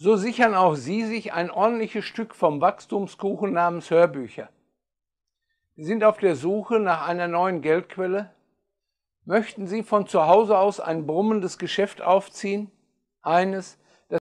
So sichern auch Sie sich ein ordentliches Stück vom Wachstumskuchen namens Hörbücher. Sie sind auf der Suche nach einer neuen Geldquelle? Möchten Sie von zu Hause aus ein brummendes Geschäft aufziehen? Eines,